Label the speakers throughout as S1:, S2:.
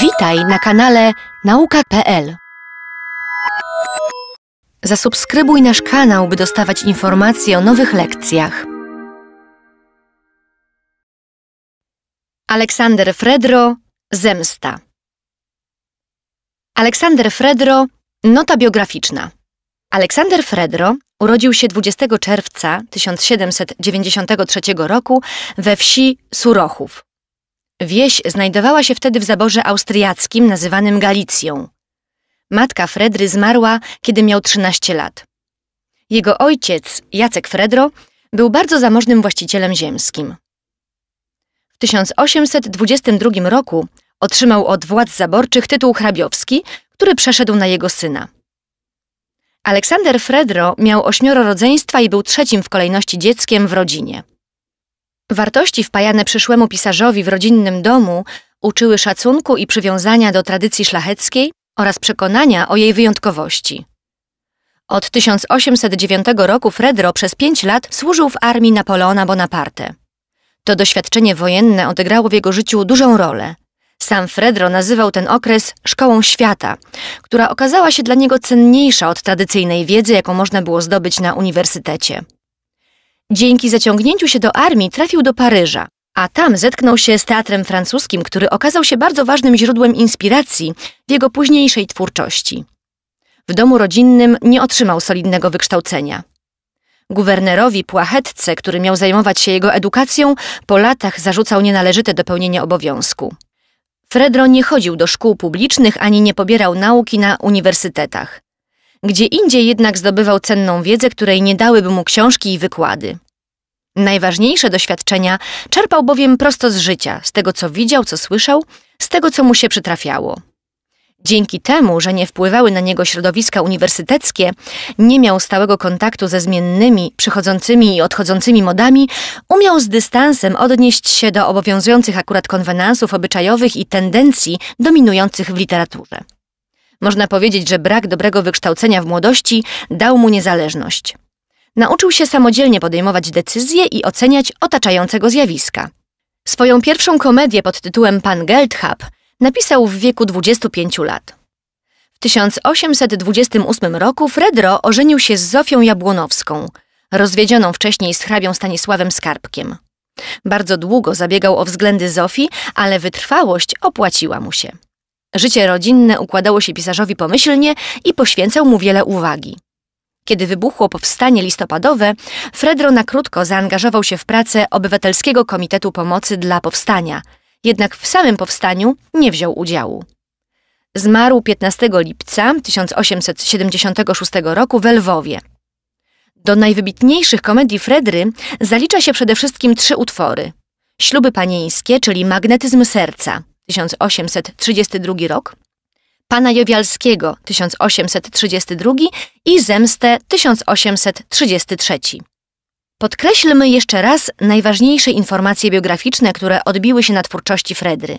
S1: Witaj na kanale nauka.pl. Zasubskrybuj nasz kanał, by dostawać informacje o nowych lekcjach. Aleksander Fredro Zemsta. Aleksander Fredro Nota biograficzna. Aleksander Fredro urodził się 20 czerwca 1793 roku we wsi Surochów, Wieś znajdowała się wtedy w zaborze austriackim nazywanym Galicją. Matka Fredry zmarła, kiedy miał 13 lat. Jego ojciec, Jacek Fredro, był bardzo zamożnym właścicielem ziemskim. W 1822 roku otrzymał od władz zaborczych tytuł hrabiowski, który przeszedł na jego syna. Aleksander Fredro miał ośmioro rodzeństwa i był trzecim w kolejności dzieckiem w rodzinie. Wartości wpajane przyszłemu pisarzowi w rodzinnym domu uczyły szacunku i przywiązania do tradycji szlacheckiej oraz przekonania o jej wyjątkowości. Od 1809 roku Fredro przez pięć lat służył w armii Napoleona Bonaparte. To doświadczenie wojenne odegrało w jego życiu dużą rolę. Sam Fredro nazywał ten okres szkołą świata, która okazała się dla niego cenniejsza od tradycyjnej wiedzy, jaką można było zdobyć na uniwersytecie. Dzięki zaciągnięciu się do armii trafił do Paryża, a tam zetknął się z teatrem francuskim, który okazał się bardzo ważnym źródłem inspiracji w jego późniejszej twórczości. W domu rodzinnym nie otrzymał solidnego wykształcenia. Guwernerowi Płachetce, który miał zajmować się jego edukacją, po latach zarzucał nienależyte dopełnienie obowiązku. Fredro nie chodził do szkół publicznych ani nie pobierał nauki na uniwersytetach. Gdzie indziej jednak zdobywał cenną wiedzę, której nie dałyby mu książki i wykłady. Najważniejsze doświadczenia czerpał bowiem prosto z życia, z tego co widział, co słyszał, z tego co mu się przytrafiało. Dzięki temu, że nie wpływały na niego środowiska uniwersyteckie, nie miał stałego kontaktu ze zmiennymi, przychodzącymi i odchodzącymi modami, umiał z dystansem odnieść się do obowiązujących akurat konwenansów obyczajowych i tendencji dominujących w literaturze. Można powiedzieć, że brak dobrego wykształcenia w młodości dał mu niezależność. Nauczył się samodzielnie podejmować decyzje i oceniać otaczającego zjawiska. Swoją pierwszą komedię pod tytułem Pan Geldhab napisał w wieku 25 lat. W 1828 roku Fredro ożenił się z Zofią Jabłonowską, rozwiedzioną wcześniej z hrabią Stanisławem Skarbkiem. Bardzo długo zabiegał o względy Zofii, ale wytrwałość opłaciła mu się. Życie rodzinne układało się pisarzowi pomyślnie i poświęcał mu wiele uwagi. Kiedy wybuchło powstanie listopadowe, Fredro na krótko zaangażował się w pracę Obywatelskiego Komitetu Pomocy dla Powstania, jednak w samym powstaniu nie wziął udziału. Zmarł 15 lipca 1876 roku w Lwowie. Do najwybitniejszych komedii Fredry zalicza się przede wszystkim trzy utwory. Śluby panieńskie, czyli magnetyzm serca – 1832 rok, pana Jowialskiego 1832 i zemstę 1833. Podkreślmy jeszcze raz najważniejsze informacje biograficzne, które odbiły się na twórczości Fredry.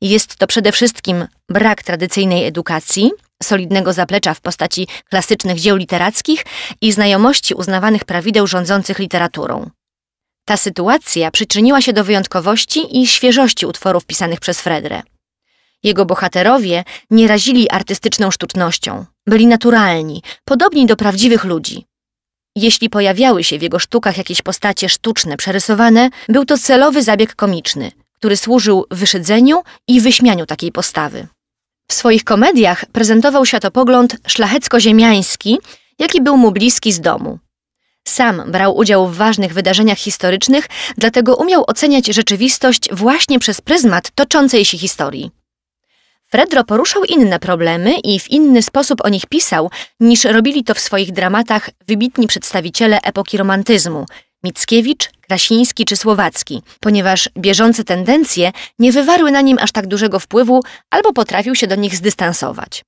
S1: Jest to przede wszystkim brak tradycyjnej edukacji, solidnego zaplecza w postaci klasycznych dzieł literackich i znajomości uznawanych prawideł rządzących literaturą. Ta sytuacja przyczyniła się do wyjątkowości i świeżości utworów pisanych przez Fredre. Jego bohaterowie nie razili artystyczną sztucznością, byli naturalni, podobni do prawdziwych ludzi. Jeśli pojawiały się w jego sztukach jakieś postacie sztuczne, przerysowane, był to celowy zabieg komiczny, który służył wyszedzeniu i wyśmianiu takiej postawy. W swoich komediach prezentował światopogląd szlachecko-ziemiański, jaki był mu bliski z domu. Sam brał udział w ważnych wydarzeniach historycznych, dlatego umiał oceniać rzeczywistość właśnie przez pryzmat toczącej się historii. Fredro poruszał inne problemy i w inny sposób o nich pisał, niż robili to w swoich dramatach wybitni przedstawiciele epoki romantyzmu Mickiewicz, Krasiński czy Słowacki, ponieważ bieżące tendencje nie wywarły na nim aż tak dużego wpływu albo potrafił się do nich zdystansować.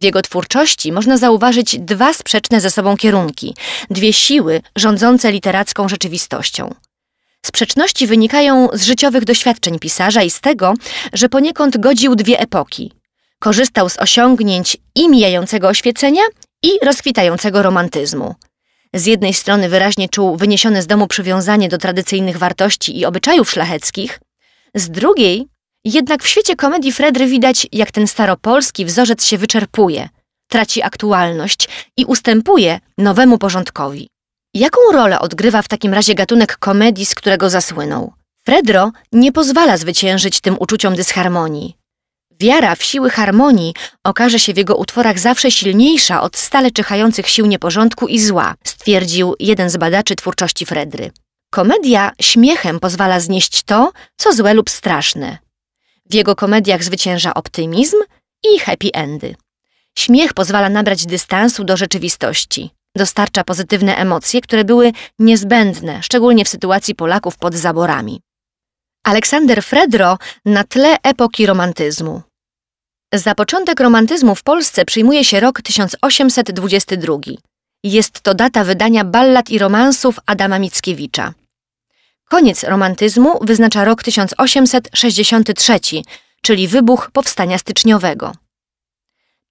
S1: W jego twórczości można zauważyć dwa sprzeczne ze sobą kierunki, dwie siły rządzące literacką rzeczywistością. Sprzeczności wynikają z życiowych doświadczeń pisarza i z tego, że poniekąd godził dwie epoki. Korzystał z osiągnięć i mijającego oświecenia, i rozkwitającego romantyzmu. Z jednej strony wyraźnie czuł wyniesione z domu przywiązanie do tradycyjnych wartości i obyczajów szlacheckich, z drugiej jednak w świecie komedii Fredry widać, jak ten staropolski wzorzec się wyczerpuje, traci aktualność i ustępuje nowemu porządkowi. Jaką rolę odgrywa w takim razie gatunek komedii, z którego zasłynął? Fredro nie pozwala zwyciężyć tym uczuciom dysharmonii. Wiara w siły harmonii okaże się w jego utworach zawsze silniejsza od stale czyhających sił nieporządku i zła, stwierdził jeden z badaczy twórczości Fredry. Komedia śmiechem pozwala znieść to, co złe lub straszne. W jego komediach zwycięża optymizm i happy endy. Śmiech pozwala nabrać dystansu do rzeczywistości. Dostarcza pozytywne emocje, które były niezbędne, szczególnie w sytuacji Polaków pod zaborami. Aleksander Fredro na tle epoki romantyzmu. Za początek romantyzmu w Polsce przyjmuje się rok 1822. Jest to data wydania ballad i romansów Adama Mickiewicza. Koniec romantyzmu wyznacza rok 1863, czyli wybuch powstania styczniowego.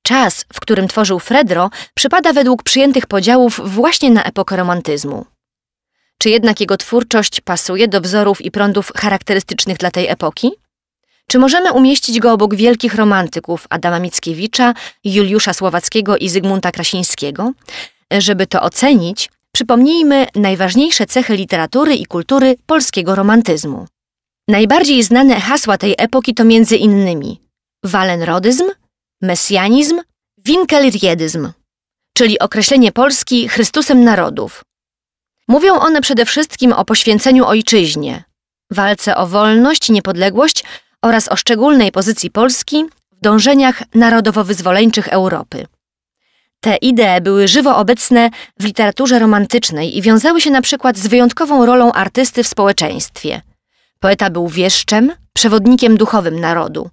S1: Czas, w którym tworzył Fredro, przypada według przyjętych podziałów właśnie na epokę romantyzmu. Czy jednak jego twórczość pasuje do wzorów i prądów charakterystycznych dla tej epoki? Czy możemy umieścić go obok wielkich romantyków Adama Mickiewicza, Juliusza Słowackiego i Zygmunta Krasińskiego? Żeby to ocenić, przypomnijmy najważniejsze cechy literatury i kultury polskiego romantyzmu. Najbardziej znane hasła tej epoki to między innymi walenrodyzm, mesjanizm, winkelriedyzm, czyli określenie Polski Chrystusem narodów. Mówią one przede wszystkim o poświęceniu ojczyźnie, walce o wolność i niepodległość oraz o szczególnej pozycji Polski w dążeniach narodowo-wyzwoleńczych Europy. Te idee były żywo obecne w literaturze romantycznej i wiązały się na przykład z wyjątkową rolą artysty w społeczeństwie. Poeta był wieszczem, przewodnikiem duchowym narodu.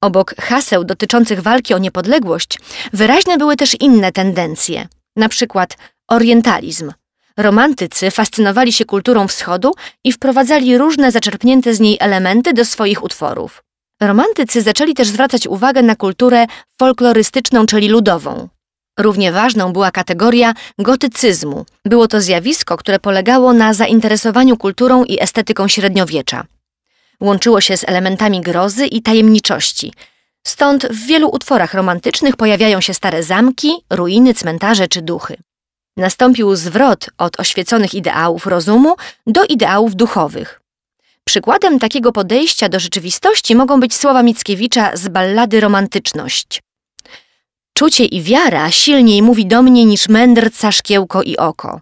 S1: Obok haseł dotyczących walki o niepodległość wyraźne były też inne tendencje, na przykład orientalizm. Romantycy fascynowali się kulturą wschodu i wprowadzali różne zaczerpnięte z niej elementy do swoich utworów. Romantycy zaczęli też zwracać uwagę na kulturę folklorystyczną, czyli ludową. Równie ważną była kategoria gotycyzmu. Było to zjawisko, które polegało na zainteresowaniu kulturą i estetyką średniowiecza. Łączyło się z elementami grozy i tajemniczości. Stąd w wielu utworach romantycznych pojawiają się stare zamki, ruiny, cmentarze czy duchy. Nastąpił zwrot od oświeconych ideałów rozumu do ideałów duchowych. Przykładem takiego podejścia do rzeczywistości mogą być słowa Mickiewicza z ballady Romantyczność. Czucie i wiara silniej mówi do mnie niż mędrca, szkiełko i oko.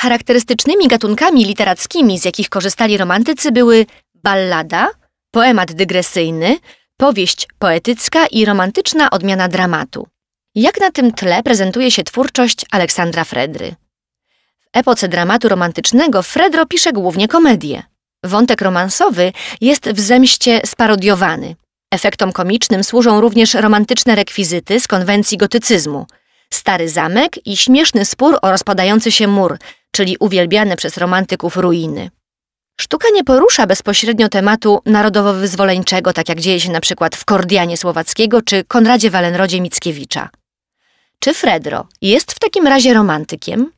S1: Charakterystycznymi gatunkami literackimi, z jakich korzystali romantycy, były ballada, poemat dygresyjny, powieść poetycka i romantyczna odmiana dramatu. Jak na tym tle prezentuje się twórczość Aleksandra Fredry? W epoce dramatu romantycznego Fredro pisze głównie komedie. Wątek romansowy jest w zemście sparodiowany. Efektom komicznym służą również romantyczne rekwizyty z konwencji gotycyzmu. Stary zamek i śmieszny spór o rozpadający się mur, czyli uwielbiane przez romantyków ruiny. Sztuka nie porusza bezpośrednio tematu narodowo-wyzwoleńczego, tak jak dzieje się na przykład w Kordianie Słowackiego czy Konradzie Walenrodzie Mickiewicza. Czy Fredro jest w takim razie romantykiem?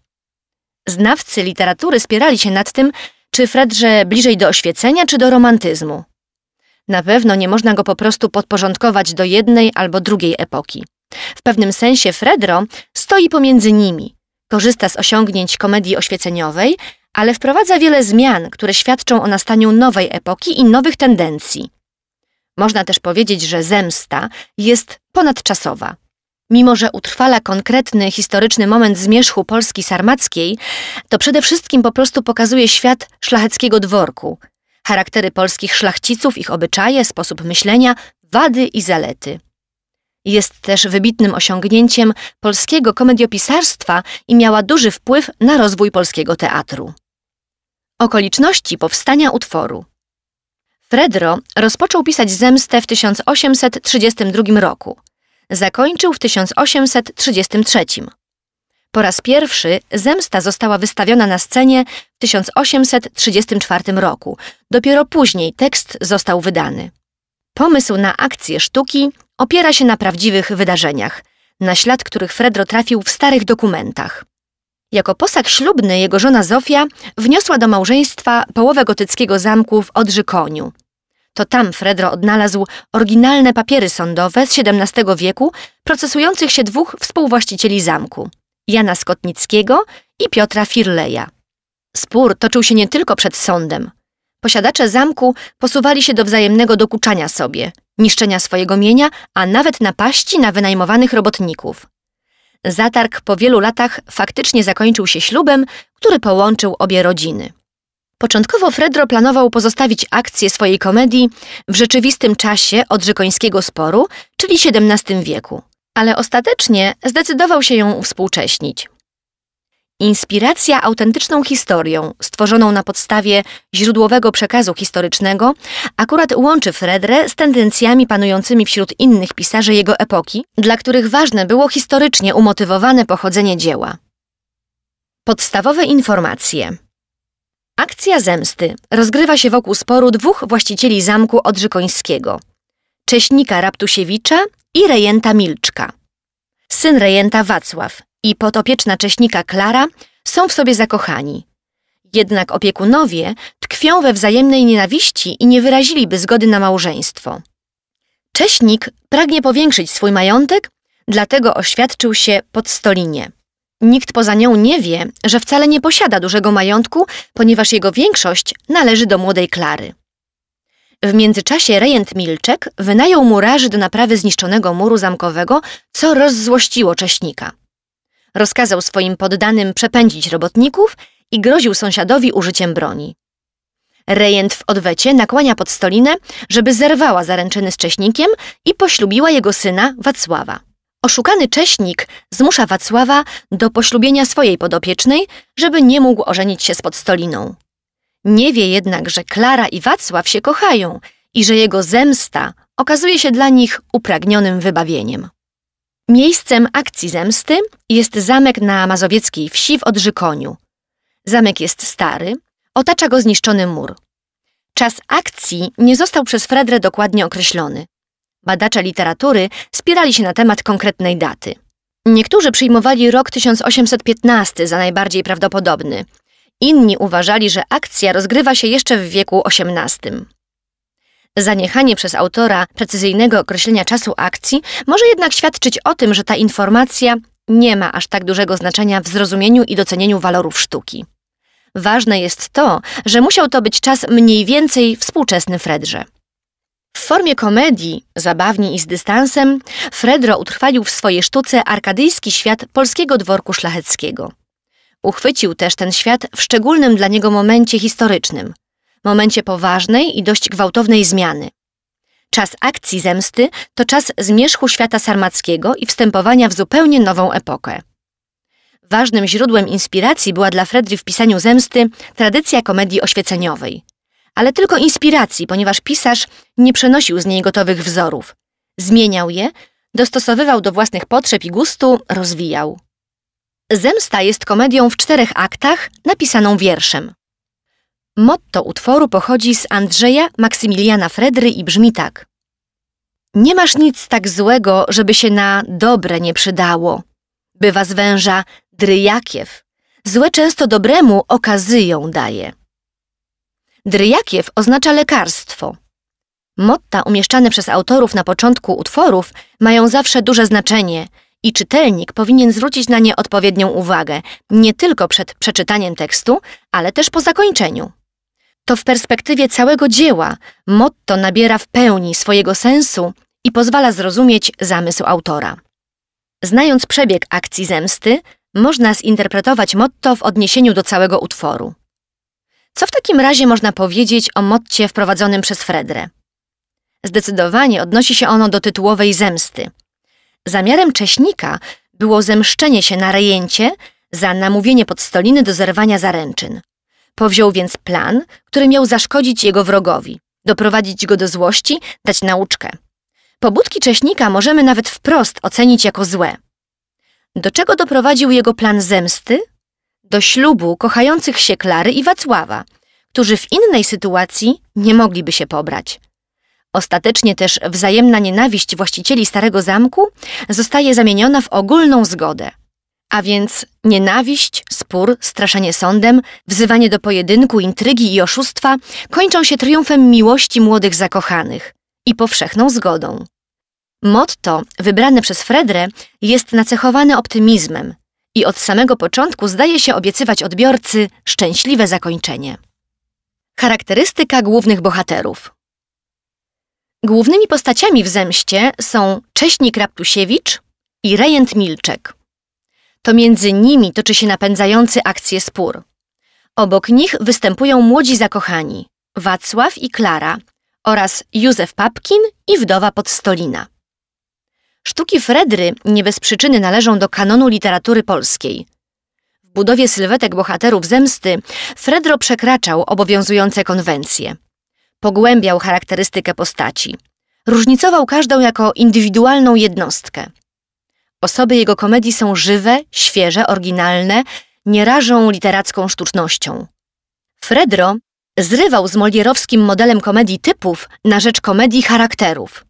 S1: Znawcy literatury spierali się nad tym, czy Fredrze bliżej do oświecenia czy do romantyzmu. Na pewno nie można go po prostu podporządkować do jednej albo drugiej epoki. W pewnym sensie Fredro stoi pomiędzy nimi. Korzysta z osiągnięć komedii oświeceniowej, ale wprowadza wiele zmian, które świadczą o nastaniu nowej epoki i nowych tendencji. Można też powiedzieć, że zemsta jest ponadczasowa. Mimo, że utrwala konkretny historyczny moment zmierzchu Polski sarmackiej, to przede wszystkim po prostu pokazuje świat szlacheckiego dworku, charaktery polskich szlachciców, ich obyczaje, sposób myślenia, wady i zalety. Jest też wybitnym osiągnięciem polskiego komediopisarstwa i miała duży wpływ na rozwój polskiego teatru. Okoliczności powstania utworu Fredro rozpoczął pisać zemstę w 1832 roku. Zakończył w 1833. Po raz pierwszy zemsta została wystawiona na scenie w 1834 roku. Dopiero później tekst został wydany. Pomysł na akcję sztuki opiera się na prawdziwych wydarzeniach, na ślad których Fredro trafił w starych dokumentach. Jako posag ślubny jego żona Zofia wniosła do małżeństwa połowę gotyckiego zamku w Odrzykoniu. To tam Fredro odnalazł oryginalne papiery sądowe z XVII wieku procesujących się dwóch współwłaścicieli zamku. Jana Skotnickiego i Piotra Firleja. Spór toczył się nie tylko przed sądem. Posiadacze zamku posuwali się do wzajemnego dokuczania sobie, niszczenia swojego mienia, a nawet napaści na wynajmowanych robotników. Zatarg po wielu latach faktycznie zakończył się ślubem, który połączył obie rodziny. Początkowo Fredro planował pozostawić akcję swojej komedii w rzeczywistym czasie od sporu, czyli XVII wieku ale ostatecznie zdecydował się ją współcześnić. Inspiracja autentyczną historią, stworzoną na podstawie źródłowego przekazu historycznego, akurat łączy Fredrę z tendencjami panującymi wśród innych pisarzy jego epoki, dla których ważne było historycznie umotywowane pochodzenie dzieła. Podstawowe informacje. Akcja zemsty rozgrywa się wokół sporu dwóch właścicieli zamku odrzykońskiego. Cześnika Raptusiewicza i rejenta Milczka. Syn rejenta Wacław i podopieczna cześnika Klara są w sobie zakochani. Jednak opiekunowie tkwią we wzajemnej nienawiści i nie wyraziliby zgody na małżeństwo. Cześnik pragnie powiększyć swój majątek, dlatego oświadczył się pod Stolinie. Nikt poza nią nie wie, że wcale nie posiada dużego majątku, ponieważ jego większość należy do młodej Klary. W międzyczasie rejent Milczek wynajął murarzy do naprawy zniszczonego muru zamkowego, co rozzłościło Cześnika. Rozkazał swoim poddanym przepędzić robotników i groził sąsiadowi użyciem broni. Rejent w odwecie nakłania pod stolinę, żeby zerwała zaręczyny z Cześnikiem i poślubiła jego syna Wacława. Oszukany Cześnik zmusza Wacława do poślubienia swojej podopiecznej, żeby nie mógł ożenić się z podstoliną. Nie wie jednak, że Klara i Wacław się kochają i że jego zemsta okazuje się dla nich upragnionym wybawieniem. Miejscem akcji zemsty jest zamek na mazowieckiej wsi w Odrzykoniu. Zamek jest stary, otacza go zniszczony mur. Czas akcji nie został przez Fredrę dokładnie określony. Badacze literatury spierali się na temat konkretnej daty. Niektórzy przyjmowali rok 1815 za najbardziej prawdopodobny, Inni uważali, że akcja rozgrywa się jeszcze w wieku XVIII. Zaniechanie przez autora precyzyjnego określenia czasu akcji może jednak świadczyć o tym, że ta informacja nie ma aż tak dużego znaczenia w zrozumieniu i docenieniu walorów sztuki. Ważne jest to, że musiał to być czas mniej więcej współczesny Fredrze. W formie komedii, zabawni i z dystansem, Fredro utrwalił w swojej sztuce arkadyjski świat polskiego dworku szlacheckiego. Uchwycił też ten świat w szczególnym dla niego momencie historycznym, momencie poważnej i dość gwałtownej zmiany. Czas akcji zemsty to czas zmierzchu świata sarmackiego i wstępowania w zupełnie nową epokę. Ważnym źródłem inspiracji była dla Fredry w pisaniu zemsty tradycja komedii oświeceniowej. Ale tylko inspiracji, ponieważ pisarz nie przenosił z niej gotowych wzorów. Zmieniał je, dostosowywał do własnych potrzeb i gustu, rozwijał. Zemsta jest komedią w czterech aktach, napisaną wierszem. Motto utworu pochodzi z Andrzeja Maksymiliana Fredry i brzmi tak. Nie masz nic tak złego, żeby się na dobre nie przydało. Bywa z węża dryjakiew. Złe często dobremu okazyją daje. Dryjakiew oznacza lekarstwo. Motta umieszczane przez autorów na początku utworów mają zawsze duże znaczenie – i czytelnik powinien zwrócić na nie odpowiednią uwagę, nie tylko przed przeczytaniem tekstu, ale też po zakończeniu. To w perspektywie całego dzieła motto nabiera w pełni swojego sensu i pozwala zrozumieć zamysł autora. Znając przebieg akcji zemsty, można zinterpretować motto w odniesieniu do całego utworu. Co w takim razie można powiedzieć o motcie wprowadzonym przez Fredrę? Zdecydowanie odnosi się ono do tytułowej zemsty – Zamiarem Cześnika było zemszczenie się na rejęcie za namówienie podstoliny do zerwania zaręczyn. Powziął więc plan, który miał zaszkodzić jego wrogowi, doprowadzić go do złości, dać nauczkę. Pobudki Cześnika możemy nawet wprost ocenić jako złe. Do czego doprowadził jego plan zemsty? Do ślubu kochających się Klary i Wacława, którzy w innej sytuacji nie mogliby się pobrać. Ostatecznie też wzajemna nienawiść właścicieli starego zamku zostaje zamieniona w ogólną zgodę. A więc nienawiść, spór, straszenie sądem, wzywanie do pojedynku, intrygi i oszustwa kończą się triumfem miłości młodych zakochanych i powszechną zgodą. Motto wybrane przez Fredre, jest nacechowane optymizmem i od samego początku zdaje się obiecywać odbiorcy szczęśliwe zakończenie. Charakterystyka głównych bohaterów Głównymi postaciami w Zemście są Cześnik Raptusiewicz i Rejent Milczek. To między nimi toczy się napędzający akcję spór. Obok nich występują młodzi zakochani Wacław i Klara oraz Józef Papkin i wdowa Podstolina. Sztuki Fredry nie bez przyczyny należą do kanonu literatury polskiej. W budowie sylwetek bohaterów zemsty Fredro przekraczał obowiązujące konwencje. Pogłębiał charakterystykę postaci. Różnicował każdą jako indywidualną jednostkę. Osoby jego komedii są żywe, świeże, oryginalne, nie rażą literacką sztucznością. Fredro zrywał z molierowskim modelem komedii typów na rzecz komedii charakterów.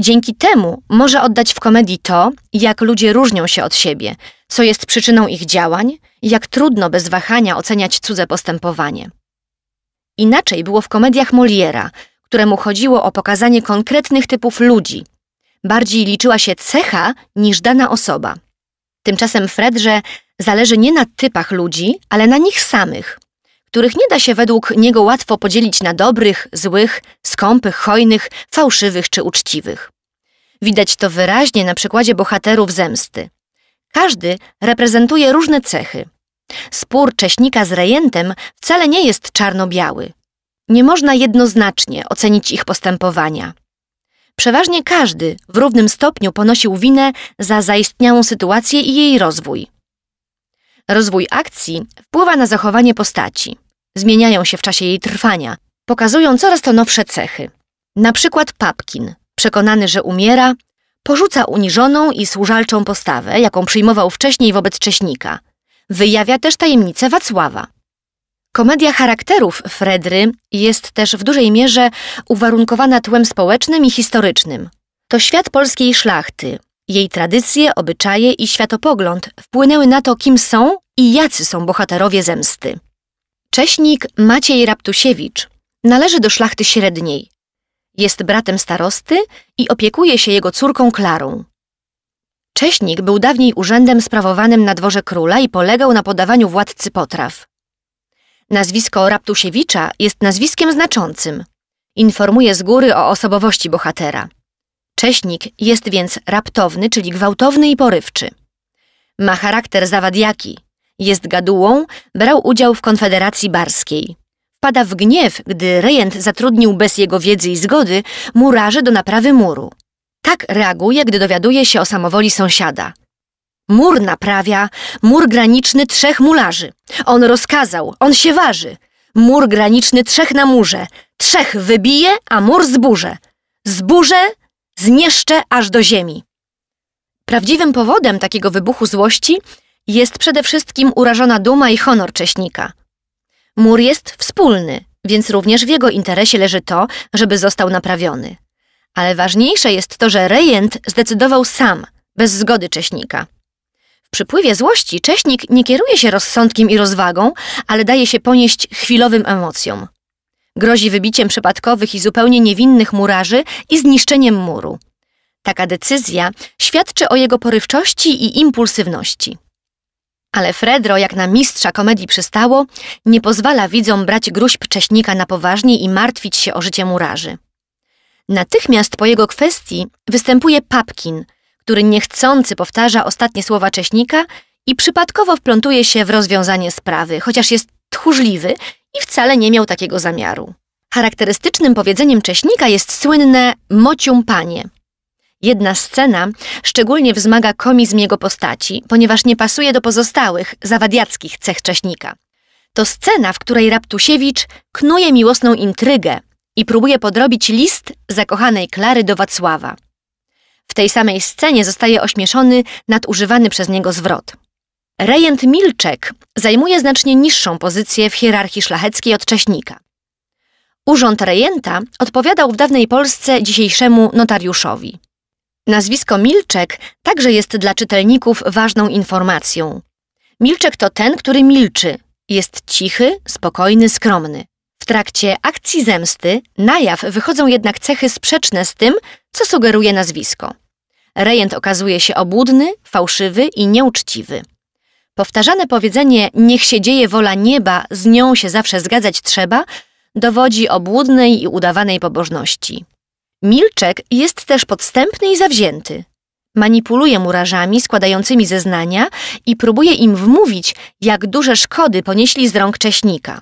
S1: Dzięki temu może oddać w komedii to, jak ludzie różnią się od siebie, co jest przyczyną ich działań, jak trudno bez wahania oceniać cudze postępowanie. Inaczej było w komediach Moliera, któremu chodziło o pokazanie konkretnych typów ludzi. Bardziej liczyła się cecha niż dana osoba. Tymczasem Fredrze zależy nie na typach ludzi, ale na nich samych, których nie da się według niego łatwo podzielić na dobrych, złych, skąpych, hojnych, fałszywych czy uczciwych. Widać to wyraźnie na przykładzie bohaterów zemsty. Każdy reprezentuje różne cechy. Spór Cześnika z rejentem wcale nie jest czarno-biały. Nie można jednoznacznie ocenić ich postępowania. Przeważnie każdy w równym stopniu ponosił winę za zaistniałą sytuację i jej rozwój. Rozwój akcji wpływa na zachowanie postaci. Zmieniają się w czasie jej trwania, pokazują coraz to nowsze cechy. Na przykład Papkin, przekonany, że umiera, porzuca uniżoną i służalczą postawę, jaką przyjmował wcześniej wobec Cześnika – wyjawia też tajemnicę Wacława. Komedia charakterów Fredry jest też w dużej mierze uwarunkowana tłem społecznym i historycznym. To świat polskiej szlachty, jej tradycje, obyczaje i światopogląd wpłynęły na to, kim są i jacy są bohaterowie zemsty. Cześnik Maciej Raptusiewicz należy do szlachty średniej. Jest bratem starosty i opiekuje się jego córką Klarą. Cześnik był dawniej urzędem sprawowanym na dworze króla i polegał na podawaniu władcy potraw. Nazwisko Raptusiewicza jest nazwiskiem znaczącym. Informuje z góry o osobowości bohatera. Cześnik jest więc raptowny, czyli gwałtowny i porywczy. Ma charakter zawadiaki. Jest gadułą, brał udział w Konfederacji Barskiej. Wpada w gniew, gdy rejent zatrudnił bez jego wiedzy i zgody murarzy do naprawy muru. Tak reaguje, gdy dowiaduje się o samowoli sąsiada. Mur naprawia, mur graniczny trzech mularzy. On rozkazał, on się waży. Mur graniczny trzech na murze. Trzech wybije, a mur zburze. Zburze, zniszczę aż do ziemi. Prawdziwym powodem takiego wybuchu złości jest przede wszystkim urażona duma i honor Cześnika. Mur jest wspólny, więc również w jego interesie leży to, żeby został naprawiony. Ale ważniejsze jest to, że rejent zdecydował sam, bez zgody Cześnika. W przypływie złości Cześnik nie kieruje się rozsądkiem i rozwagą, ale daje się ponieść chwilowym emocjom. Grozi wybiciem przypadkowych i zupełnie niewinnych murarzy i zniszczeniem muru. Taka decyzja świadczy o jego porywczości i impulsywności. Ale Fredro, jak na mistrza komedii przystało, nie pozwala widzom brać gruźb Cześnika na poważnie i martwić się o życie murarzy. Natychmiast po jego kwestii występuje Papkin, który niechcący powtarza ostatnie słowa Cześnika i przypadkowo wplątuje się w rozwiązanie sprawy, chociaż jest tchórzliwy i wcale nie miał takiego zamiaru. Charakterystycznym powiedzeniem Cześnika jest słynne mocium panie. Jedna scena szczególnie wzmaga komizm jego postaci, ponieważ nie pasuje do pozostałych, zawadiackich cech Cześnika. To scena, w której Raptusiewicz knuje miłosną intrygę, i próbuje podrobić list zakochanej Klary do Wacława. W tej samej scenie zostaje ośmieszony nadużywany przez niego zwrot. Rejent Milczek zajmuje znacznie niższą pozycję w hierarchii szlacheckiej od Cześnika. Urząd rejenta odpowiadał w dawnej Polsce dzisiejszemu notariuszowi. Nazwisko Milczek także jest dla czytelników ważną informacją. Milczek to ten, który milczy, jest cichy, spokojny, skromny. W trakcie akcji zemsty na jaw wychodzą jednak cechy sprzeczne z tym, co sugeruje nazwisko. Rejent okazuje się obłudny, fałszywy i nieuczciwy. Powtarzane powiedzenie niech się dzieje wola nieba, z nią się zawsze zgadzać trzeba, dowodzi obłudnej i udawanej pobożności. Milczek jest też podstępny i zawzięty. Manipuluje murarzami składającymi zeznania i próbuje im wmówić, jak duże szkody ponieśli z rąk Cześnika.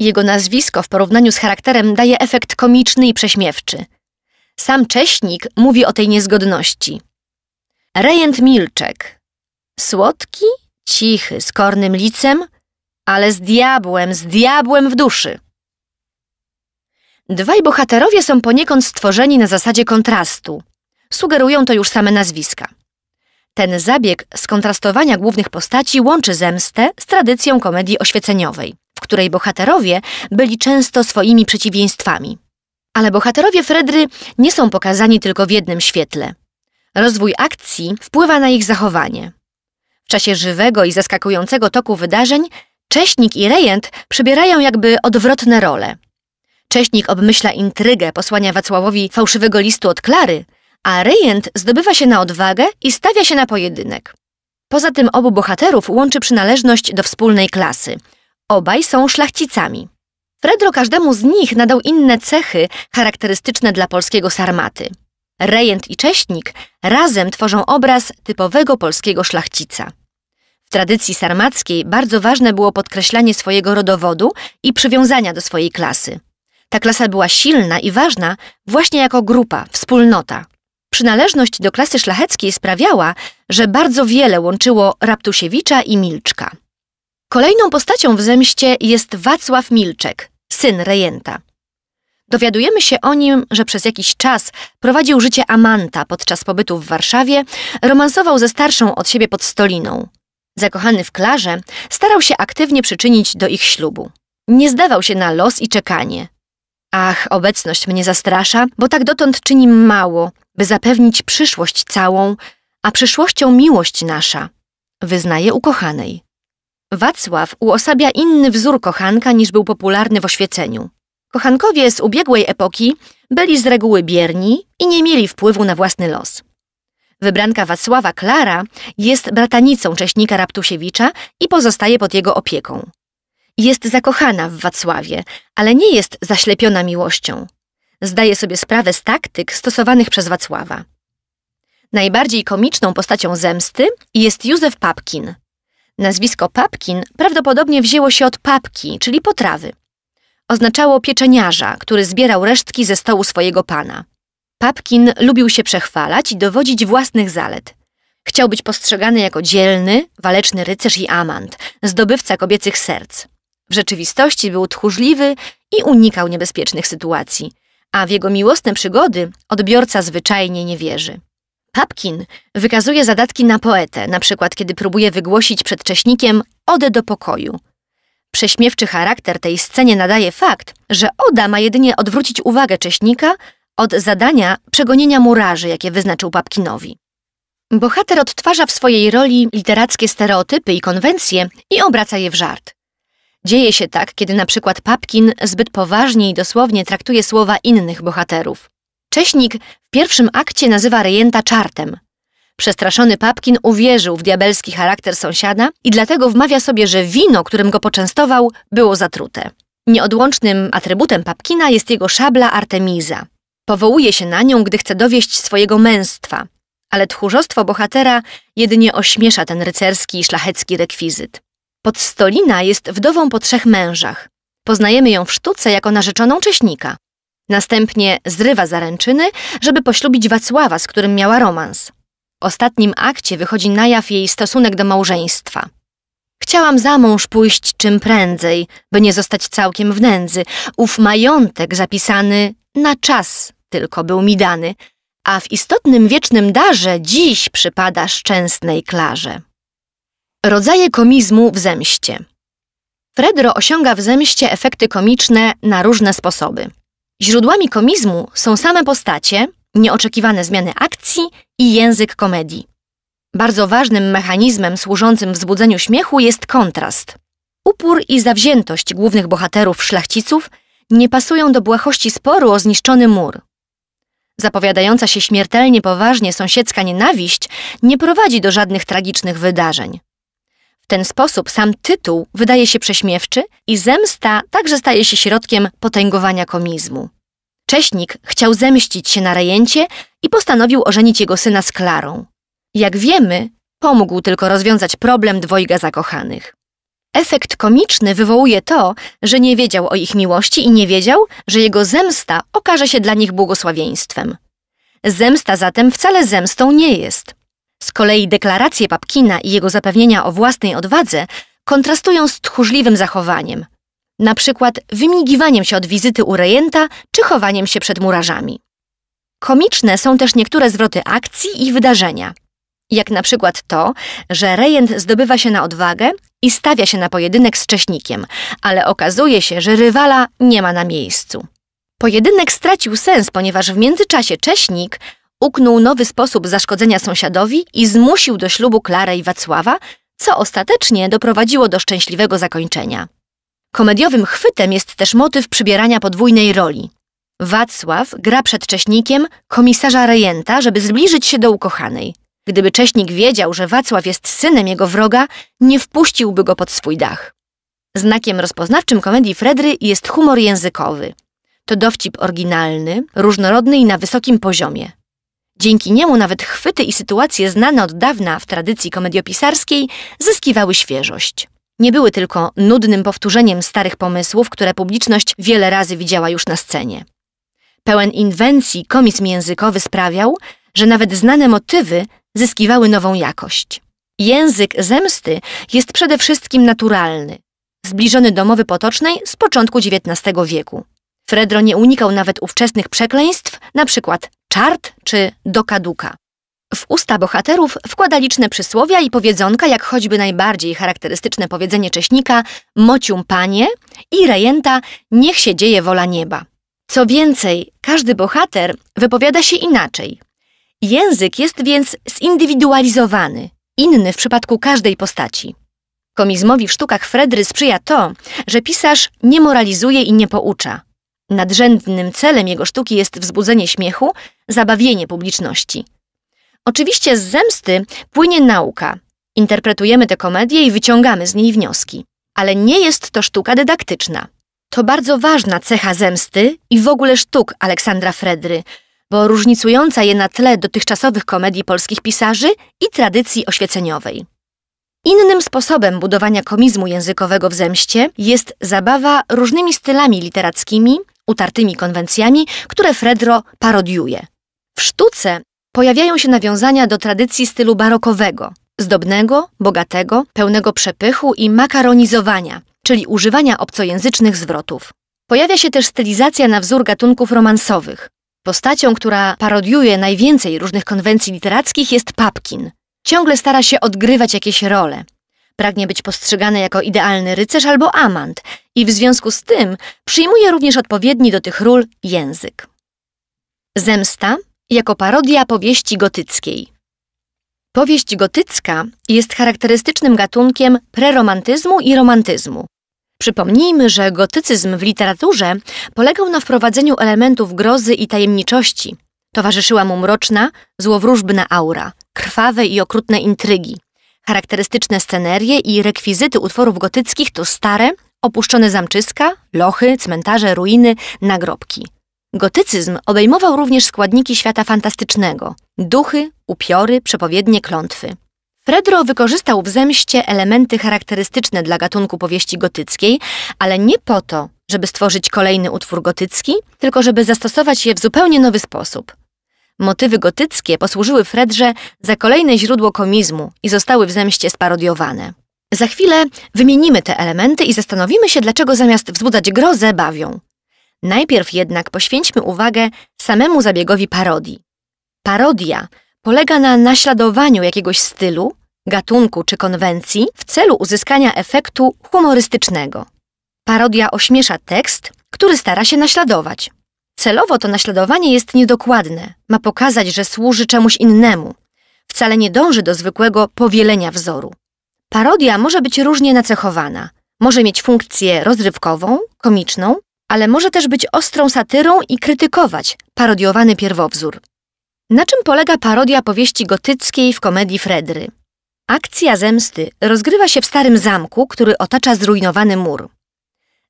S1: Jego nazwisko w porównaniu z charakterem daje efekt komiczny i prześmiewczy. Sam Cześnik mówi o tej niezgodności. Rejent Milczek. Słodki, cichy, z kornym licem, ale z diabłem, z diabłem w duszy. Dwaj bohaterowie są poniekąd stworzeni na zasadzie kontrastu. Sugerują to już same nazwiska. Ten zabieg skontrastowania głównych postaci łączy zemstę z tradycją komedii oświeceniowej w której bohaterowie byli często swoimi przeciwieństwami. Ale bohaterowie Fredry nie są pokazani tylko w jednym świetle. Rozwój akcji wpływa na ich zachowanie. W czasie żywego i zaskakującego toku wydarzeń Cześnik i rejent przybierają jakby odwrotne role. Cześnik obmyśla intrygę, posłania Wacławowi fałszywego listu od Klary, a rejent zdobywa się na odwagę i stawia się na pojedynek. Poza tym obu bohaterów łączy przynależność do wspólnej klasy, Obaj są szlachcicami. Fredro każdemu z nich nadał inne cechy charakterystyczne dla polskiego sarmaty. Rejent i cześnik razem tworzą obraz typowego polskiego szlachcica. W tradycji sarmackiej bardzo ważne było podkreślanie swojego rodowodu i przywiązania do swojej klasy. Ta klasa była silna i ważna właśnie jako grupa, wspólnota. Przynależność do klasy szlacheckiej sprawiała, że bardzo wiele łączyło Raptusiewicza i Milczka. Kolejną postacią w zemście jest Wacław Milczek, syn rejenta. Dowiadujemy się o nim, że przez jakiś czas prowadził życie amanta podczas pobytu w Warszawie, romansował ze starszą od siebie pod Stoliną. Zakochany w Klarze, starał się aktywnie przyczynić do ich ślubu. Nie zdawał się na los i czekanie. Ach, obecność mnie zastrasza, bo tak dotąd czyni mało, by zapewnić przyszłość całą, a przyszłością miłość nasza, wyznaje ukochanej. Wacław uosabia inny wzór kochanka niż był popularny w oświeceniu. Kochankowie z ubiegłej epoki byli z reguły bierni i nie mieli wpływu na własny los. Wybranka Wacława Klara jest bratanicą Cześnika Raptusiewicza i pozostaje pod jego opieką. Jest zakochana w Wacławie, ale nie jest zaślepiona miłością. Zdaje sobie sprawę z taktyk stosowanych przez Wacława. Najbardziej komiczną postacią zemsty jest Józef Papkin, Nazwisko Papkin prawdopodobnie wzięło się od papki, czyli potrawy. Oznaczało pieczeniarza, który zbierał resztki ze stołu swojego pana. Papkin lubił się przechwalać i dowodzić własnych zalet. Chciał być postrzegany jako dzielny, waleczny rycerz i amant, zdobywca kobiecych serc. W rzeczywistości był tchórzliwy i unikał niebezpiecznych sytuacji, a w jego miłosne przygody odbiorca zwyczajnie nie wierzy. Papkin wykazuje zadatki na poetę, na przykład kiedy próbuje wygłosić przed cześnikiem Odę do pokoju. Prześmiewczy charakter tej scenie nadaje fakt, że Oda ma jedynie odwrócić uwagę cześnika od zadania przegonienia muraży, jakie wyznaczył Papkinowi. Bohater odtwarza w swojej roli literackie stereotypy i konwencje i obraca je w żart. Dzieje się tak, kiedy na przykład Papkin zbyt poważnie i dosłownie traktuje słowa innych bohaterów. Cześnik w pierwszym akcie nazywa rejenta czartem. Przestraszony Papkin uwierzył w diabelski charakter sąsiada i dlatego wmawia sobie, że wino, którym go poczęstował, było zatrute. Nieodłącznym atrybutem Papkina jest jego szabla Artemiza. Powołuje się na nią, gdy chce dowieść swojego męstwa, ale tchórzostwo bohatera jedynie ośmiesza ten rycerski i szlachecki rekwizyt. Podstolina jest wdową po trzech mężach. Poznajemy ją w sztuce jako narzeczoną Cześnika. Następnie zrywa zaręczyny, żeby poślubić Wacława, z którym miała romans. W ostatnim akcie wychodzi na jaw jej stosunek do małżeństwa. Chciałam za mąż pójść czym prędzej, by nie zostać całkiem w nędzy. Ów majątek zapisany na czas tylko był mi dany, a w istotnym wiecznym darze dziś przypada szczęsnej klarze. Rodzaje komizmu w zemście. Fredro osiąga w zemście efekty komiczne na różne sposoby. Źródłami komizmu są same postacie, nieoczekiwane zmiany akcji i język komedii. Bardzo ważnym mechanizmem służącym wzbudzeniu śmiechu jest kontrast. Upór i zawziętość głównych bohaterów szlachciców nie pasują do błahości sporu o zniszczony mur. Zapowiadająca się śmiertelnie poważnie sąsiedzka nienawiść nie prowadzi do żadnych tragicznych wydarzeń ten sposób sam tytuł wydaje się prześmiewczy i zemsta także staje się środkiem potęgowania komizmu. Cześnik chciał zemścić się na rejencie i postanowił ożenić jego syna z Klarą. Jak wiemy, pomógł tylko rozwiązać problem dwojga zakochanych. Efekt komiczny wywołuje to, że nie wiedział o ich miłości i nie wiedział, że jego zemsta okaże się dla nich błogosławieństwem. Zemsta zatem wcale zemstą nie jest. Z kolei deklaracje Papkina i jego zapewnienia o własnej odwadze kontrastują z tchórzliwym zachowaniem, na przykład wymigiwaniem się od wizyty u rejenta czy chowaniem się przed murarzami. Komiczne są też niektóre zwroty akcji i wydarzenia, jak na przykład to, że rejent zdobywa się na odwagę i stawia się na pojedynek z Cześnikiem, ale okazuje się, że rywala nie ma na miejscu. Pojedynek stracił sens, ponieważ w międzyczasie Cześnik uknął nowy sposób zaszkodzenia sąsiadowi i zmusił do ślubu Klarę i Wacława, co ostatecznie doprowadziło do szczęśliwego zakończenia. Komediowym chwytem jest też motyw przybierania podwójnej roli. Wacław gra przed Cześnikiem komisarza Rejenta, żeby zbliżyć się do ukochanej. Gdyby Cześnik wiedział, że Wacław jest synem jego wroga, nie wpuściłby go pod swój dach. Znakiem rozpoznawczym komedii Fredry jest humor językowy. To dowcip oryginalny, różnorodny i na wysokim poziomie. Dzięki niemu nawet chwyty i sytuacje znane od dawna w tradycji komediopisarskiej zyskiwały świeżość. Nie były tylko nudnym powtórzeniem starych pomysłów, które publiczność wiele razy widziała już na scenie. Pełen inwencji komizm językowy sprawiał, że nawet znane motywy zyskiwały nową jakość. Język zemsty jest przede wszystkim naturalny, zbliżony do mowy potocznej z początku XIX wieku. Fredro nie unikał nawet ówczesnych przekleństw, na przykład czart czy dokaduka. W usta bohaterów wkłada liczne przysłowia i powiedzonka, jak choćby najbardziej charakterystyczne powiedzenie Cześnika mocium panie i rejenta niech się dzieje wola nieba. Co więcej, każdy bohater wypowiada się inaczej. Język jest więc zindywidualizowany, inny w przypadku każdej postaci. Komizmowi w sztukach Fredry sprzyja to, że pisarz nie moralizuje i nie poucza. Nadrzędnym celem jego sztuki jest wzbudzenie śmiechu, zabawienie publiczności. Oczywiście z zemsty płynie nauka. Interpretujemy tę komedię i wyciągamy z niej wnioski. Ale nie jest to sztuka dydaktyczna. To bardzo ważna cecha zemsty i w ogóle sztuk Aleksandra Fredry, bo różnicująca je na tle dotychczasowych komedii polskich pisarzy i tradycji oświeceniowej. Innym sposobem budowania komizmu językowego w zemście jest zabawa różnymi stylami literackimi utartymi konwencjami, które Fredro parodiuje. W sztuce pojawiają się nawiązania do tradycji stylu barokowego, zdobnego, bogatego, pełnego przepychu i makaronizowania, czyli używania obcojęzycznych zwrotów. Pojawia się też stylizacja na wzór gatunków romansowych. Postacią, która parodiuje najwięcej różnych konwencji literackich jest Papkin. Ciągle stara się odgrywać jakieś role. Pragnie być postrzegany jako idealny rycerz albo amant i w związku z tym przyjmuje również odpowiedni do tych ról język. Zemsta jako parodia powieści gotyckiej. Powieść gotycka jest charakterystycznym gatunkiem preromantyzmu i romantyzmu. Przypomnijmy, że gotycyzm w literaturze polegał na wprowadzeniu elementów grozy i tajemniczości. Towarzyszyła mu mroczna, złowróżbna aura, krwawe i okrutne intrygi, Charakterystyczne scenerie i rekwizyty utworów gotyckich to stare, opuszczone zamczyska, lochy, cmentarze, ruiny, nagrobki. Gotycyzm obejmował również składniki świata fantastycznego duchy, upiory, przepowiednie, klątwy. Fredro wykorzystał w zemście elementy charakterystyczne dla gatunku powieści gotyckiej, ale nie po to, żeby stworzyć kolejny utwór gotycki, tylko żeby zastosować je w zupełnie nowy sposób Motywy gotyckie posłużyły Fredrze za kolejne źródło komizmu i zostały w zemście sparodiowane. Za chwilę wymienimy te elementy i zastanowimy się, dlaczego zamiast wzbudzać grozę bawią. Najpierw jednak poświęćmy uwagę samemu zabiegowi parodii. Parodia polega na naśladowaniu jakiegoś stylu, gatunku czy konwencji w celu uzyskania efektu humorystycznego. Parodia ośmiesza tekst, który stara się naśladować. Celowo to naśladowanie jest niedokładne, ma pokazać, że służy czemuś innemu. Wcale nie dąży do zwykłego powielenia wzoru. Parodia może być różnie nacechowana. Może mieć funkcję rozrywkową, komiczną, ale może też być ostrą satyrą i krytykować parodiowany pierwowzór. Na czym polega parodia powieści gotyckiej w komedii Fredry? Akcja zemsty rozgrywa się w starym zamku, który otacza zrujnowany mur.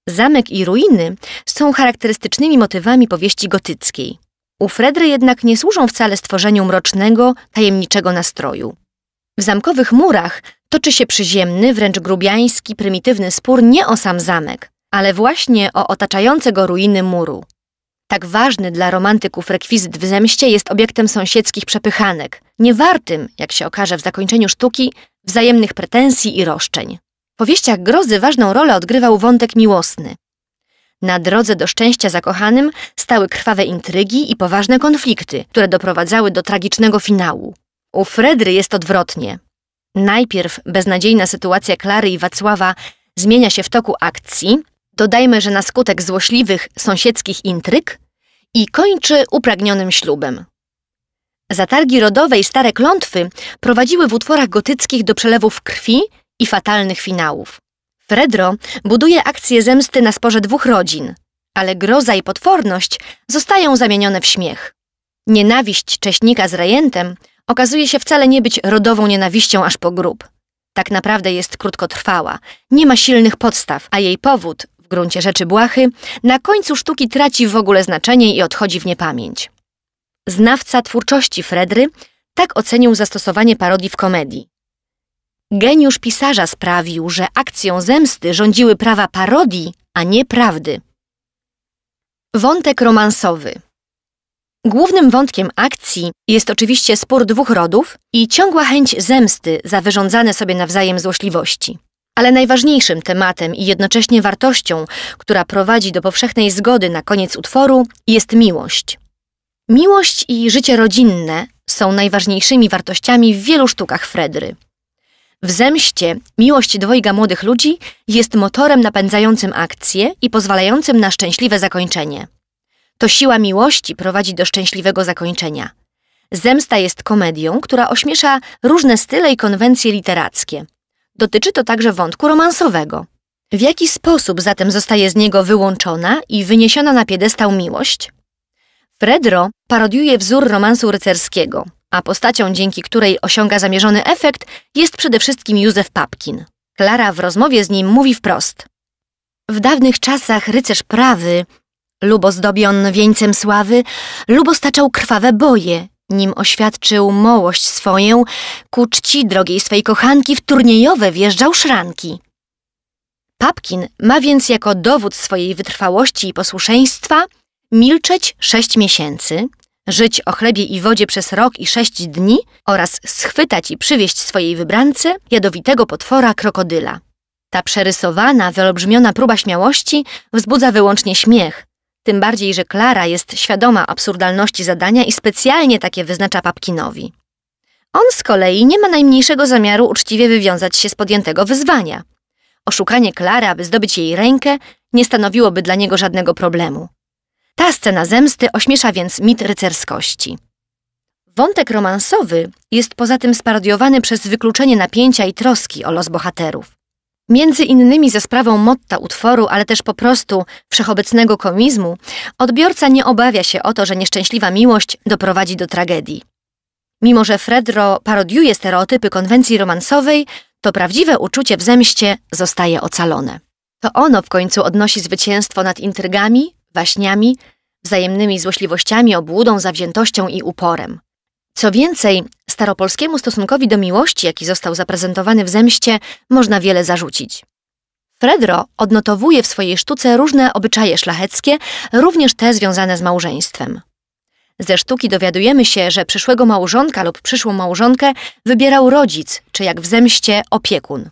S1: Zamek i ruiny są charakterystycznymi motywami powieści gotyckiej. U Fredry jednak nie służą wcale stworzeniu mrocznego, tajemniczego nastroju. W zamkowych murach toczy się przyziemny, wręcz grubiański, prymitywny spór nie o sam zamek, ale właśnie o otaczające go ruiny muru. Tak ważny dla romantyków rekwizyt w zemście jest obiektem sąsiedzkich przepychanek, niewartym, jak się okaże w zakończeniu sztuki, wzajemnych pretensji i roszczeń powieściach grozy ważną rolę odgrywał wątek miłosny. Na drodze do szczęścia zakochanym stały krwawe intrygi i poważne konflikty, które doprowadzały do tragicznego finału. U Fredry jest odwrotnie. Najpierw beznadziejna sytuacja Klary i Wacława zmienia się w toku akcji, dodajmy, że na skutek złośliwych sąsiedzkich intryg i kończy upragnionym ślubem. Zatargi rodowe i stare klątwy prowadziły w utworach gotyckich do przelewów krwi i fatalnych finałów. Fredro buduje akcję zemsty na sporze dwóch rodzin, ale groza i potworność zostają zamienione w śmiech. Nienawiść cześnika z rejentem okazuje się wcale nie być rodową nienawiścią aż po grób. Tak naprawdę jest krótkotrwała, nie ma silnych podstaw, a jej powód, w gruncie rzeczy błahy, na końcu sztuki traci w ogóle znaczenie i odchodzi w niepamięć. Znawca twórczości Fredry tak ocenił zastosowanie parodii w komedii. Geniusz pisarza sprawił, że akcją zemsty rządziły prawa parodii, a nie prawdy. Wątek romansowy Głównym wątkiem akcji jest oczywiście spór dwóch rodów i ciągła chęć zemsty za wyrządzane sobie nawzajem złośliwości. Ale najważniejszym tematem i jednocześnie wartością, która prowadzi do powszechnej zgody na koniec utworu, jest miłość. Miłość i życie rodzinne są najważniejszymi wartościami w wielu sztukach Fredry. W zemście miłość dwojga młodych ludzi jest motorem napędzającym akcję i pozwalającym na szczęśliwe zakończenie. To siła miłości prowadzi do szczęśliwego zakończenia. Zemsta jest komedią, która ośmiesza różne style i konwencje literackie. Dotyczy to także wątku romansowego. W jaki sposób zatem zostaje z niego wyłączona i wyniesiona na piedestał miłość? Fredro parodiuje wzór romansu rycerskiego, a postacią, dzięki której osiąga zamierzony efekt, jest przede wszystkim Józef Papkin. Klara w rozmowie z nim mówi wprost. W dawnych czasach rycerz prawy, lubo zdobion wieńcem sławy, lubo staczał krwawe boje, nim oświadczył mołość swoją, ku czci drogiej swej kochanki w turniejowe wjeżdżał szranki. Papkin ma więc jako dowód swojej wytrwałości i posłuszeństwa milczeć sześć miesięcy, żyć o chlebie i wodzie przez rok i sześć dni oraz schwytać i przywieźć swojej wybrance jadowitego potwora krokodyla. Ta przerysowana, wyolbrzymiona próba śmiałości wzbudza wyłącznie śmiech, tym bardziej, że Klara jest świadoma absurdalności zadania i specjalnie takie wyznacza Papkinowi. On z kolei nie ma najmniejszego zamiaru uczciwie wywiązać się z podjętego wyzwania. Oszukanie Klary, aby zdobyć jej rękę, nie stanowiłoby dla niego żadnego problemu. Ta scena zemsty ośmiesza więc mit rycerskości. Wątek romansowy jest poza tym sparodiowany przez wykluczenie napięcia i troski o los bohaterów. Między innymi ze sprawą motta utworu, ale też po prostu wszechobecnego komizmu, odbiorca nie obawia się o to, że nieszczęśliwa miłość doprowadzi do tragedii. Mimo, że Fredro parodiuje stereotypy konwencji romansowej, to prawdziwe uczucie w zemście zostaje ocalone. To ono w końcu odnosi zwycięstwo nad intrygami, baśniami, wzajemnymi złośliwościami, obłudą, zawziętością i uporem. Co więcej, staropolskiemu stosunkowi do miłości, jaki został zaprezentowany w zemście, można wiele zarzucić. Fredro odnotowuje w swojej sztuce różne obyczaje szlacheckie, również te związane z małżeństwem. Ze sztuki dowiadujemy się, że przyszłego małżonka lub przyszłą małżonkę wybierał rodzic, czy jak w zemście opiekun.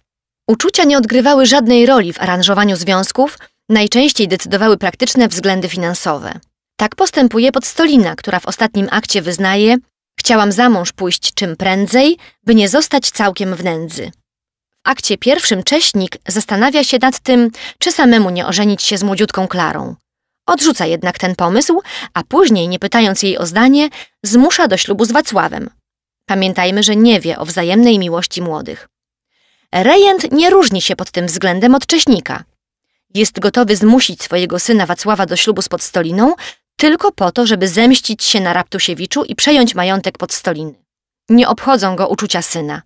S1: Uczucia nie odgrywały żadnej roli w aranżowaniu związków, Najczęściej decydowały praktyczne względy finansowe. Tak postępuje podstolina, która w ostatnim akcie wyznaje: Chciałam za mąż pójść czym prędzej, by nie zostać całkiem w nędzy. W akcie pierwszym Cześnik zastanawia się nad tym, czy samemu nie ożenić się z młodziutką Klarą. Odrzuca jednak ten pomysł, a później, nie pytając jej o zdanie, zmusza do ślubu z Wacławem. Pamiętajmy, że nie wie o wzajemnej miłości młodych. Rejent nie różni się pod tym względem od Cześnika – jest gotowy zmusić swojego syna Wacława do ślubu z Podstoliną tylko po to, żeby zemścić się na Raptusiewiczu i przejąć majątek Podstoliny. Nie obchodzą go uczucia syna.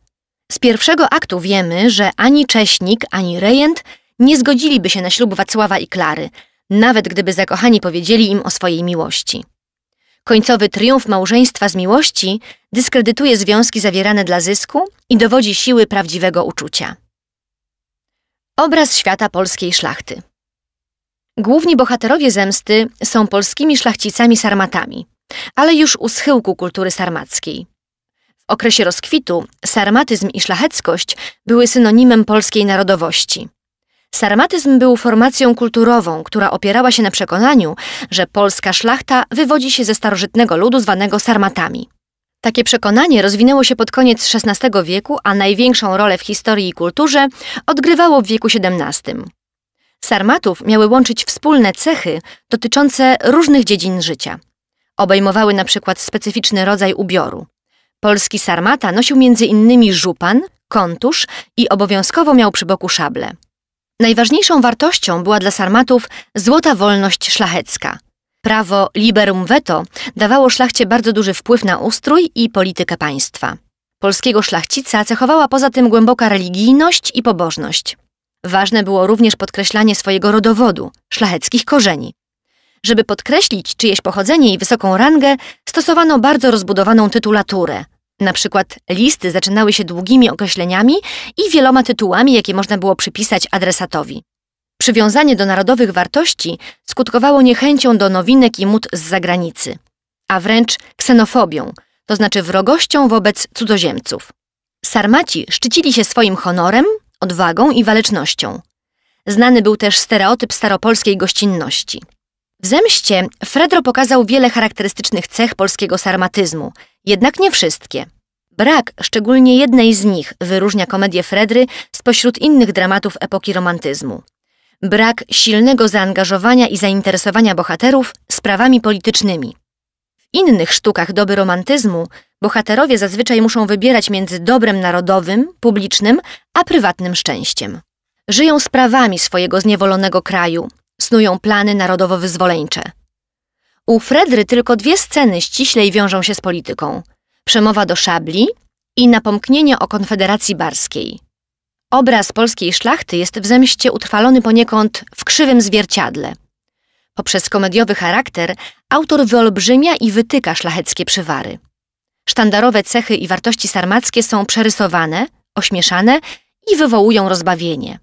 S1: Z pierwszego aktu wiemy, że ani Cześnik, ani Rejent nie zgodziliby się na ślub Wacława i Klary, nawet gdyby zakochani powiedzieli im o swojej miłości. Końcowy triumf małżeństwa z miłości dyskredytuje związki zawierane dla zysku i dowodzi siły prawdziwego uczucia. Obraz świata polskiej szlachty. Główni bohaterowie zemsty są polskimi szlachcicami sarmatami, ale już u schyłku kultury sarmackiej. W okresie rozkwitu sarmatyzm i szlacheckość były synonimem polskiej narodowości. Sarmatyzm był formacją kulturową, która opierała się na przekonaniu, że polska szlachta wywodzi się ze starożytnego ludu zwanego sarmatami. Takie przekonanie rozwinęło się pod koniec XVI wieku, a największą rolę w historii i kulturze odgrywało w wieku XVII. Sarmatów miały łączyć wspólne cechy dotyczące różnych dziedzin życia. Obejmowały na przykład specyficzny rodzaj ubioru. Polski sarmata nosił m.in. żupan, kontusz i obowiązkowo miał przy boku szable. Najważniejszą wartością była dla sarmatów złota wolność szlachecka – Prawo liberum veto dawało szlachcie bardzo duży wpływ na ustrój i politykę państwa. Polskiego szlachcica cechowała poza tym głęboka religijność i pobożność. Ważne było również podkreślanie swojego rodowodu, szlacheckich korzeni. Żeby podkreślić czyjeś pochodzenie i wysoką rangę, stosowano bardzo rozbudowaną tytulaturę. Na przykład listy zaczynały się długimi określeniami i wieloma tytułami, jakie można było przypisać adresatowi. Przywiązanie do narodowych wartości skutkowało niechęcią do nowinek i mód z zagranicy, a wręcz ksenofobią, to znaczy wrogością wobec cudzoziemców. Sarmaci szczycili się swoim honorem, odwagą i walecznością. Znany był też stereotyp staropolskiej gościnności. W zemście Fredro pokazał wiele charakterystycznych cech polskiego sarmatyzmu, jednak nie wszystkie. Brak szczególnie jednej z nich wyróżnia komedię Fredry spośród innych dramatów epoki romantyzmu brak silnego zaangażowania i zainteresowania bohaterów sprawami politycznymi. W innych sztukach doby romantyzmu bohaterowie zazwyczaj muszą wybierać między dobrem narodowym, publicznym, a prywatnym szczęściem. Żyją sprawami swojego zniewolonego kraju, snują plany narodowo-wyzwoleńcze. U Fredry tylko dwie sceny ściślej wiążą się z polityką. Przemowa do szabli i napomknienie o Konfederacji Barskiej. Obraz polskiej szlachty jest w zemście utrwalony poniekąd w krzywym zwierciadle. Poprzez komediowy charakter autor wyolbrzymia i wytyka szlacheckie przywary. Sztandarowe cechy i wartości sarmackie są przerysowane, ośmieszane i wywołują rozbawienie.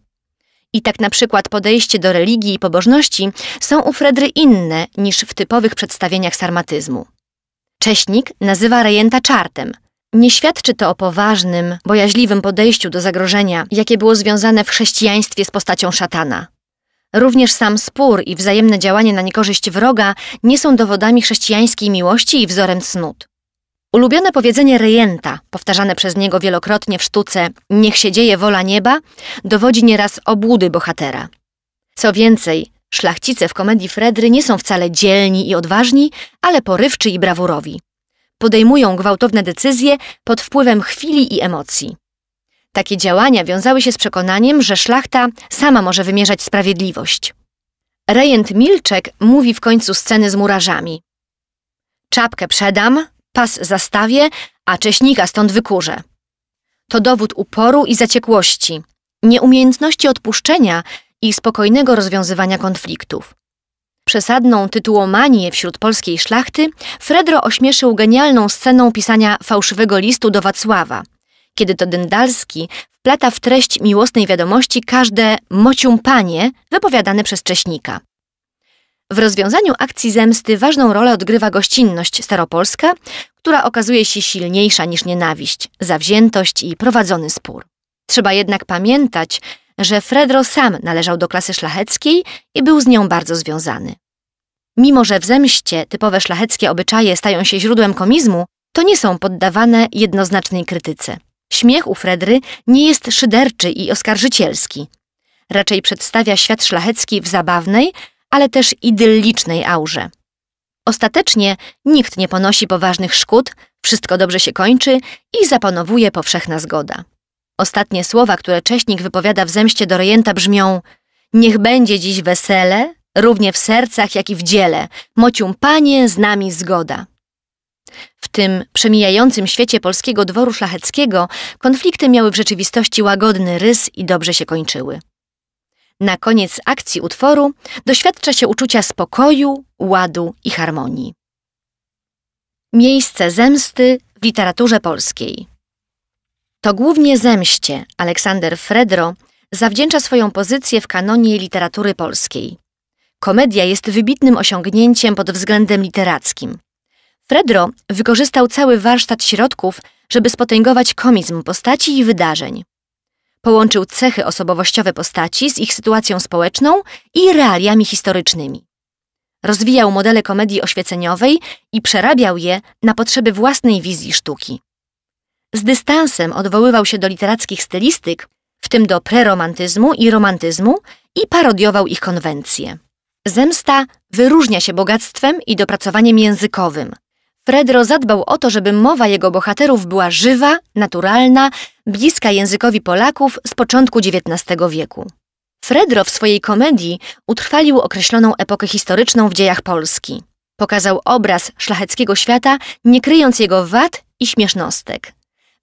S1: I tak na przykład podejście do religii i pobożności są u Fredry inne niż w typowych przedstawieniach sarmatyzmu. Cześnik nazywa rejenta czartem – nie świadczy to o poważnym, bojaźliwym podejściu do zagrożenia, jakie było związane w chrześcijaństwie z postacią szatana. Również sam spór i wzajemne działanie na niekorzyść wroga nie są dowodami chrześcijańskiej miłości i wzorem cnót. Ulubione powiedzenie Rejenta, powtarzane przez niego wielokrotnie w sztuce Niech się dzieje wola nieba, dowodzi nieraz obłudy bohatera. Co więcej, szlachcice w komedii Fredry nie są wcale dzielni i odważni, ale porywczy i brawurowi podejmują gwałtowne decyzje pod wpływem chwili i emocji. Takie działania wiązały się z przekonaniem, że szlachta sama może wymierzać sprawiedliwość. Rejent Milczek mówi w końcu sceny z murarzami. Czapkę przedam, pas zastawię, a cześnika stąd wykurzę. To dowód uporu i zaciekłości, nieumiejętności odpuszczenia i spokojnego rozwiązywania konfliktów. Przesadną tytułomanię wśród polskiej szlachty Fredro ośmieszył genialną sceną pisania fałszywego listu do Wacława, kiedy to Dendalski wplata w treść miłosnej wiadomości każde mocium panie wypowiadane przez Cześnika. W rozwiązaniu akcji zemsty ważną rolę odgrywa gościnność staropolska, która okazuje się silniejsza niż nienawiść, zawziętość i prowadzony spór. Trzeba jednak pamiętać, że Fredro sam należał do klasy szlacheckiej i był z nią bardzo związany. Mimo, że w zemście typowe szlacheckie obyczaje stają się źródłem komizmu, to nie są poddawane jednoznacznej krytyce. Śmiech u Fredry nie jest szyderczy i oskarżycielski. Raczej przedstawia świat szlachecki w zabawnej, ale też idyllicznej aurze. Ostatecznie nikt nie ponosi poważnych szkód, wszystko dobrze się kończy i zapanowuje powszechna zgoda. Ostatnie słowa, które Cześnik wypowiada w zemście do rejenta brzmią Niech będzie dziś wesele, równie w sercach, jak i w dziele. Mocium panie, z nami zgoda. W tym przemijającym świecie polskiego dworu szlacheckiego konflikty miały w rzeczywistości łagodny rys i dobrze się kończyły. Na koniec akcji utworu doświadcza się uczucia spokoju, ładu i harmonii. Miejsce zemsty w literaturze polskiej. To głównie zemście Aleksander Fredro zawdzięcza swoją pozycję w kanonie literatury polskiej. Komedia jest wybitnym osiągnięciem pod względem literackim. Fredro wykorzystał cały warsztat środków, żeby spotęgować komizm postaci i wydarzeń. Połączył cechy osobowościowe postaci z ich sytuacją społeczną i realiami historycznymi. Rozwijał modele komedii oświeceniowej i przerabiał je na potrzeby własnej wizji sztuki. Z dystansem odwoływał się do literackich stylistyk, w tym do preromantyzmu i romantyzmu i parodiował ich konwencje. Zemsta wyróżnia się bogactwem i dopracowaniem językowym. Fredro zadbał o to, żeby mowa jego bohaterów była żywa, naturalna, bliska językowi Polaków z początku XIX wieku. Fredro w swojej komedii utrwalił określoną epokę historyczną w dziejach Polski. Pokazał obraz szlacheckiego świata, nie kryjąc jego wad i śmiesznostek.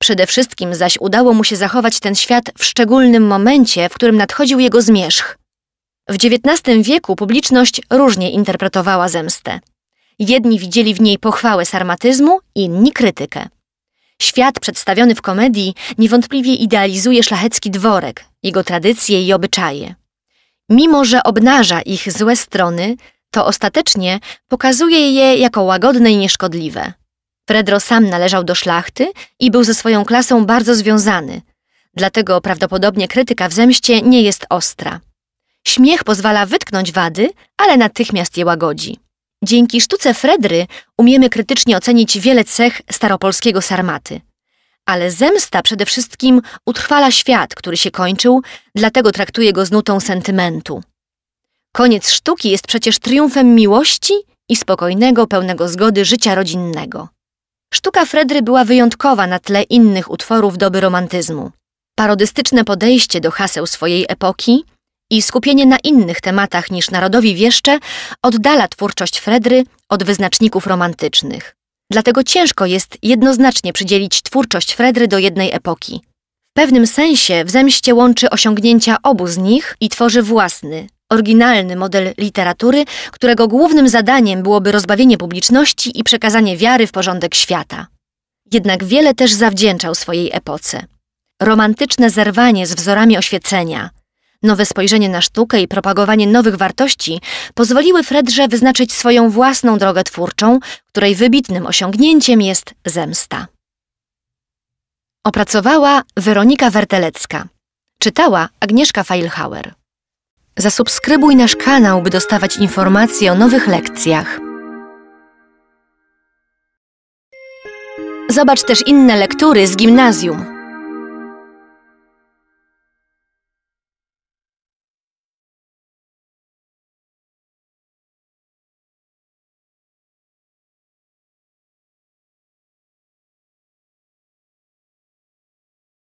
S1: Przede wszystkim zaś udało mu się zachować ten świat w szczególnym momencie, w którym nadchodził jego zmierzch. W XIX wieku publiczność różnie interpretowała zemstę. Jedni widzieli w niej pochwałę sarmatyzmu, inni krytykę. Świat przedstawiony w komedii niewątpliwie idealizuje szlachecki dworek, jego tradycje i obyczaje. Mimo, że obnaża ich złe strony, to ostatecznie pokazuje je jako łagodne i nieszkodliwe. Fredro sam należał do szlachty i był ze swoją klasą bardzo związany. Dlatego prawdopodobnie krytyka w zemście nie jest ostra. Śmiech pozwala wytknąć wady, ale natychmiast je łagodzi. Dzięki sztuce Fredry umiemy krytycznie ocenić wiele cech staropolskiego sarmaty. Ale zemsta przede wszystkim utrwala świat, który się kończył, dlatego traktuje go z nutą sentymentu. Koniec sztuki jest przecież triumfem miłości i spokojnego, pełnego zgody życia rodzinnego. Sztuka Fredry była wyjątkowa na tle innych utworów doby romantyzmu. Parodystyczne podejście do haseł swojej epoki i skupienie na innych tematach niż narodowi wieszcze oddala twórczość Fredry od wyznaczników romantycznych. Dlatego ciężko jest jednoznacznie przydzielić twórczość Fredry do jednej epoki. W pewnym sensie w zemście łączy osiągnięcia obu z nich i tworzy własny, Oryginalny model literatury, którego głównym zadaniem byłoby rozbawienie publiczności i przekazanie wiary w porządek świata. Jednak wiele też zawdzięczał swojej epoce. Romantyczne zerwanie z wzorami oświecenia, nowe spojrzenie na sztukę i propagowanie nowych wartości pozwoliły Fredrze wyznaczyć swoją własną drogę twórczą, której wybitnym osiągnięciem jest zemsta. Opracowała Weronika Wertelecka. Czytała Agnieszka Feilhauer. Zasubskrybuj nasz kanał, by dostawać informacje o nowych lekcjach. Zobacz też inne lektury z gimnazjum.